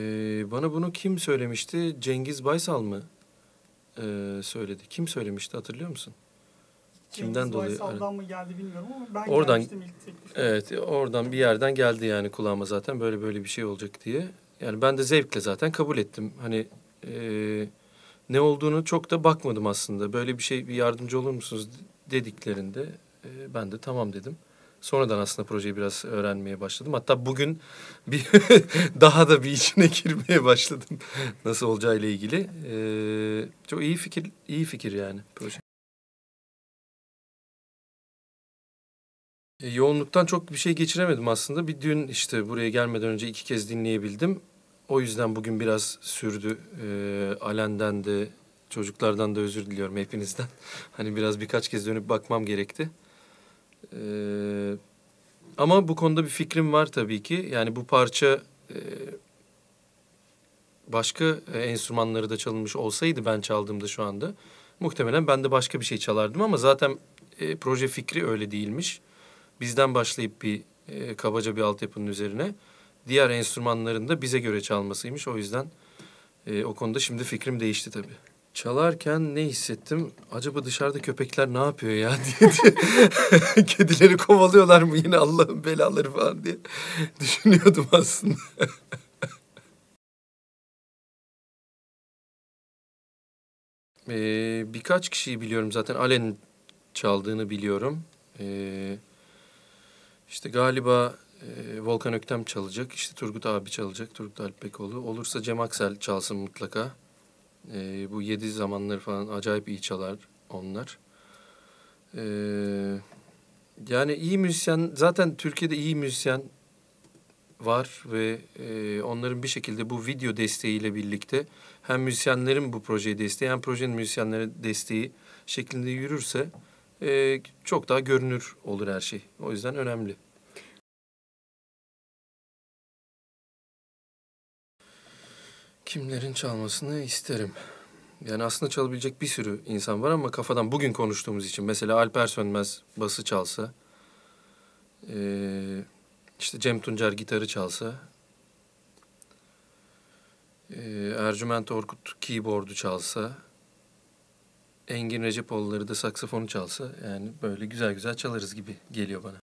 Ee, bana bunu kim söylemişti? Cengiz Baysal mı ee, söyledi? Kim söylemişti hatırlıyor musun? Kimden Cengiz dolayı? Baysal'dan mı geldi bilmiyorum ama ben oradan, gelmiştim ilk Evet oradan bir yerden geldi yani kulağıma zaten böyle böyle bir şey olacak diye. Yani ben de zevkle zaten kabul ettim. Hani e, ne olduğunu çok da bakmadım aslında. Böyle bir şey bir yardımcı olur musunuz dediklerinde e, ben de tamam dedim. Sonradan aslında projeyi biraz öğrenmeye başladım. Hatta bugün bir daha da bir içine girmeye başladım nasıl olacağı ile ilgili. Ee, çok iyi fikir, iyi fikir yani proje. E, yoğunluktan çok bir şey geçiremedim aslında. Bir dün işte buraya gelmeden önce iki kez dinleyebildim. O yüzden bugün biraz sürdü. E, Alen'den de çocuklardan da özür diliyorum hepinizden. Hani biraz birkaç kez dönüp bakmam gerekti. Ee, ama bu konuda bir fikrim var tabii ki. Yani bu parça e, başka e, enstrümanları da çalınmış olsaydı ben çaldığımda şu anda muhtemelen ben de başka bir şey çalardım ama zaten e, proje fikri öyle değilmiş. Bizden başlayıp bir e, kabaca bir altyapının üzerine diğer enstrümanların da bize göre çalmasıymış. O yüzden e, o konuda şimdi fikrim değişti tabii çalarken ne hissettim? Acaba dışarıda köpekler ne yapıyor ya diye. Kedileri kovalıyorlar mı yine Allah'ın belaları falan diye düşünüyordum aslında. ee, birkaç kişiyi biliyorum zaten. Alen çaldığını biliyorum. Ee, işte galiba e, Volkan Öktem çalacak. İşte Turgut abi çalacak. Turgut Alpbekoğlu. Olursa Cem Aksel çalsın mutlaka. E, bu yedi zamanları falan acayip iyi çalar onlar. E, yani iyi müzisyen, zaten Türkiye'de iyi müzisyen var ve e, onların bir şekilde bu video desteğiyle birlikte hem müzisyenlerin bu projeyi desteği hem projenin müzisyenlere desteği şeklinde yürürse e, çok daha görünür olur her şey. O yüzden önemli. kimlerin çalmasını isterim. Yani aslında çalabilecek bir sürü insan var ama kafadan bugün konuştuğumuz için. Mesela Alper Sönmez bası çalsa, ee, işte Cem Tuncer gitarı çalsa, ee, Ercüment Orkut keyboard'u çalsa, Engin Recepoğulları da saksafonu çalsa yani böyle güzel güzel çalarız gibi geliyor bana.